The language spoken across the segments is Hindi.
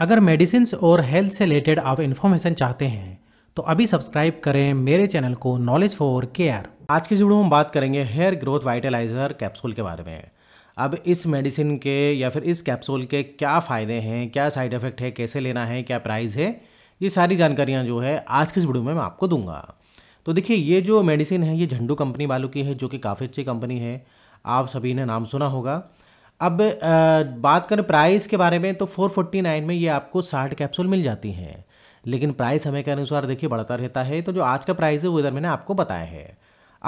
अगर मेडिसिन और हेल्थ से रिलेटेड आप इन्फॉर्मेशन चाहते हैं तो अभी सब्सक्राइब करें मेरे चैनल को नॉलेज फॉर केयर आज की वीडियो में बात करेंगे हेयर ग्रोथ वाइटलाइजर कैप्सूल के बारे में अब इस मेडिसिन के या फिर इस कैप्सूल के क्या फ़ायदे हैं क्या साइड इफ़ेक्ट है कैसे लेना है क्या प्राइस है ये सारी जानकारियाँ जो है आज की इस वीडियो में मैं आपको दूंगा तो देखिए ये जो मेडिसिन है ये झंडू कंपनी वालों की है जो कि काफ़ी अच्छी कंपनी है आप सभी ने नाम सुना होगा अब आ, बात करें प्राइस के बारे में तो 449 में ये आपको साठ कैप्सूल मिल जाती हैं लेकिन प्राइस हमें के अनुसार देखिए बढ़ता रहता है तो जो आज का प्राइस है वो इधर मैंने आपको बताया है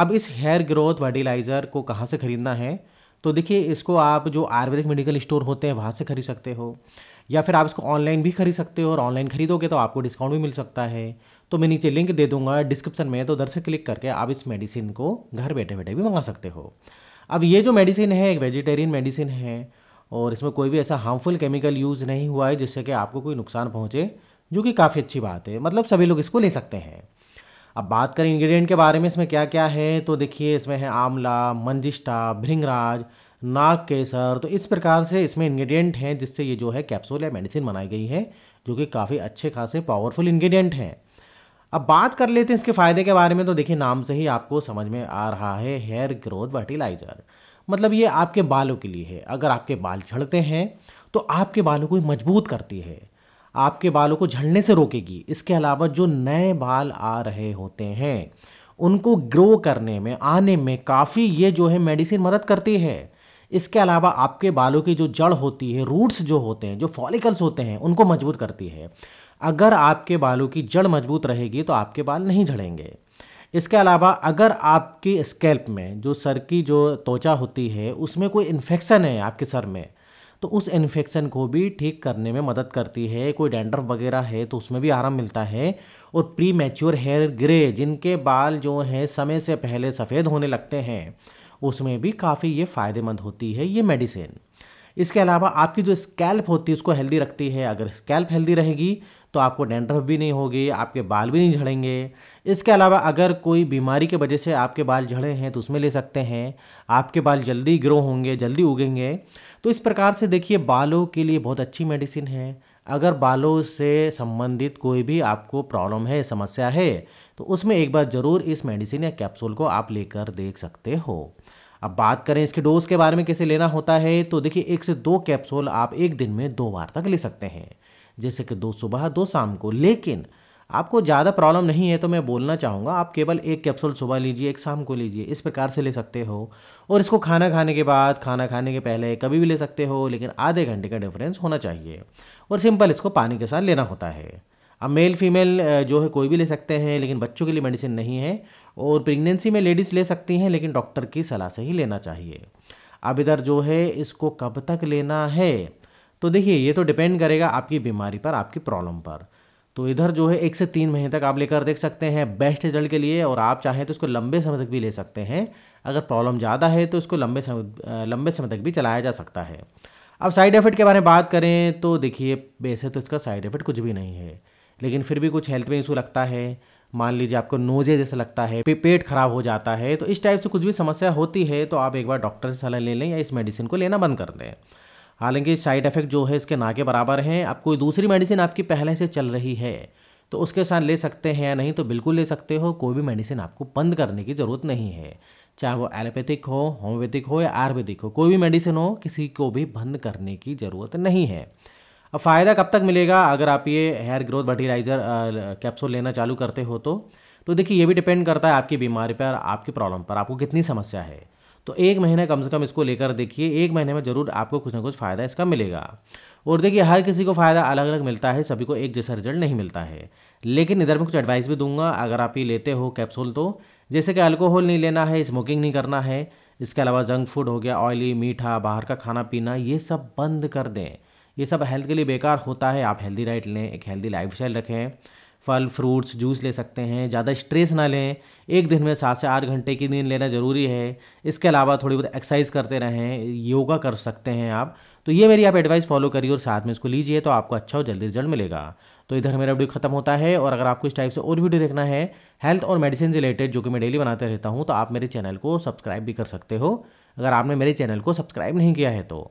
अब इस हेयर ग्रोथ फर्टिलाइज़र को कहाँ से ख़रीदना है तो देखिए इसको आप जो आयुर्वेदिक मेडिकल स्टोर होते हैं वहाँ से खरीद सकते हो या फिर आप इसको ऑनलाइन भी खरीद सकते हो और ऑनलाइन खरीदोगे तो आपको डिस्काउंट भी मिल सकता है तो मैं नीचे लिंक दे दूंगा डिस्क्रिप्शन में तो उधर से क्लिक करके आप इस मेडिसिन को घर बैठे बैठे भी मंगा सकते हो अब ये जो मेडिसिन है एक वेजिटेरियन मेडिसिन है और इसमें कोई भी ऐसा हार्मफुल केमिकल यूज़ नहीं हुआ है जिससे कि आपको कोई नुकसान पहुँचे जो कि काफ़ी अच्छी बात है मतलब सभी लोग इसको ले सकते हैं अब बात करें इंग्रेडिएंट के बारे में इसमें क्या क्या है तो देखिए इसमें है आंवला मंजिष्टा भृंगराज नाग केसर तो इस प्रकार से इसमें इंग्रेडिएंट हैं जिससे ये जो है कैप्सूल या मेडिसिन बनाई गई है जो कि काफ़ी अच्छे खासे पावरफुल इंग्रेडिएंट हैं अब बात कर लेते हैं इसके फ़ायदे के बारे में तो देखिए नाम से ही आपको समझ में आ रहा है हेयर ग्रोथ फर्टिलाइज़र मतलब ये आपके बालों के लिए है अगर आपके बाल झड़ते हैं तो आपके बालों को मजबूत करती है आपके बालों को झड़ने से रोकेगी इसके अलावा जो नए बाल आ रहे होते हैं उनको ग्रो करने में आने में काफ़ी ये जो है मेडिसिन मदद करती है इसके अलावा आपके बालों की जो जड़ होती है रूट्स जो होते हैं जो फॉलिकल्स होते हैं उनको मजबूत करती है अगर आपके बालों की जड़ मजबूत रहेगी तो आपके बाल नहीं झड़ेंगे इसके अलावा अगर आपकी स्कैल्प में जो सर की जो त्वचा होती है उसमें कोई इन्फेक्शन है आपके सर में तो उस इन्फेक्शन को भी ठीक करने में मदद करती है कोई डेंडर वगैरह है तो उसमें भी आराम मिलता है और प्री मैच्योर हेयर ग्रे जिनके बाल जो हैं समय से पहले सफ़ेद होने लगते हैं उसमें भी काफ़ी ये फ़ायदेमंद होती है ये मेडिसिन इसके अलावा आपकी जो स्कैल्प होती है उसको हेल्दी रखती है अगर स्कैल्प हेल्दी रहेगी तो आपको डेंड्रफ भी नहीं होगी आपके बाल भी नहीं झड़ेंगे इसके अलावा अगर कोई बीमारी के वजह से आपके बाल झड़े हैं तो उसमें ले सकते हैं आपके बाल जल्दी ग्रो होंगे जल्दी उगेंगे तो इस प्रकार से देखिए बालों के लिए बहुत अच्छी मेडिसिन है अगर बालों से संबंधित कोई भी आपको प्रॉब्लम है समस्या है तो उसमें एक बार ज़रूर इस मेडिसिन या कैप्सूल को आप लेकर देख सकते हो अब बात करें इसके डोज के बारे में कैसे लेना होता है तो देखिए एक से दो कैप्सूल आप एक दिन में दो बार तक ले सकते हैं जैसे कि दो सुबह दो शाम को लेकिन आपको ज़्यादा प्रॉब्लम नहीं है तो मैं बोलना चाहूँगा आप केवल एक कैप्सूल सुबह लीजिए एक शाम को लीजिए इस प्रकार से ले सकते हो और इसको खाना खाने के बाद खाना खाने के पहले कभी भी ले सकते हो लेकिन आधे घंटे का डिफरेंस होना चाहिए और सिंपल इसको पानी के साथ लेना होता है अब मेल फीमेल जो है कोई भी ले सकते हैं लेकिन बच्चों के लिए मेडिसिन नहीं है और प्रेगनेंसी में लेडीज़ ले सकती हैं लेकिन डॉक्टर की सलाह से ही लेना चाहिए अब इधर जो है इसको कब तक लेना है तो देखिए ये तो डिपेंड करेगा आपकी बीमारी पर आपकी प्रॉब्लम पर तो इधर जो है एक से तीन महीने तक आप लेकर देख सकते हैं बेस्ट रिजल्ट के लिए और आप चाहें तो इसको लंबे समय तक भी ले सकते हैं अगर प्रॉब्लम ज़्यादा है तो इसको लंबे समय लंबे समय तक भी चलाया जा सकता है अब साइड इफ़ेक्ट के बारे में बात करें तो देखिए वैसे तो इसका साइड इफ़ेक्ट कुछ भी नहीं है लेकिन फिर भी कुछ हेल्थ में इशू लगता है मान लीजिए आपको नोजे जैसे लगता है पे, पेट खराब हो जाता है तो इस टाइप से कुछ भी समस्या होती है तो आप एक बार डॉक्टर से सलाह ले लें या इस मेडिसिन को लेना बंद कर दें हालांकि साइड इफेक्ट जो है इसके ना के बराबर हैं आप कोई दूसरी मेडिसिन आपकी पहले से चल रही है तो उसके साथ ले सकते हैं या नहीं तो बिल्कुल ले सकते हो कोई भी मेडिसिन आपको बंद करने की ज़रूरत नहीं है चाहे वो एलोपैथिक हो होम्योपैथिक हो या आयुर्वेदिक हो कोई भी मेडिसिन हो किसी को भी बंद करने की ज़रूरत नहीं है अब फ़ायदा कब तक मिलेगा अगर आप ये हेयर ग्रोथ फर्टिलाइज़र कैप्सूल लेना चालू करते हो तो तो देखिए ये भी डिपेंड करता है आपकी बीमारी पर आपकी प्रॉब्लम पर आपको कितनी समस्या है तो एक महीने कम से कम इसको लेकर देखिए एक महीने में ज़रूर आपको कुछ ना कुछ फ़ायदा इसका मिलेगा और देखिए हर किसी को फ़ायदा अलग अलग मिलता है सभी को एक जैसा रिजल्ट नहीं मिलता है लेकिन इधर में कुछ एडवाइस भी दूंगा अगर आप ये लेते हो कैप्सूल तो जैसे कि अल्कोहल नहीं लेना है स्मोकिंग नहीं करना है इसके अलावा जंक फूड हो गया ऑयली मीठा बाहर का खाना पीना ये सब बंद कर दें ये सब हेल्थ के लिए बेकार होता है आप हेल्दी डाइट लें एक हेल्दी लाइफ स्टाइल रखें फल फ्रूट्स जूस ले सकते हैं ज़्यादा स्ट्रेस ना लें एक दिन में सात से आठ घंटे की नींद लेना ज़रूरी है इसके अलावा थोड़ी बहुत एक्सरसाइज करते रहें योगा कर सकते हैं आप तो ये मेरी आप एडवाइस फॉलो करिए और साथ में इसको लीजिए तो आपको अच्छा और जल्दी रिजल्ट मिलेगा तो इधर मेरा वीडियो खत्म होता है और अगर आपको इस टाइप से और वीडियो देखना है हेल्थ और मेडिसिन रिलेटेड जो कि मैं डेली बनाते रहता हूँ तो आप मेरे चैनल को सब्सक्राइब भी कर सकते हो अगर आपने मेरे चैनल को सब्सक्राइब नहीं किया है तो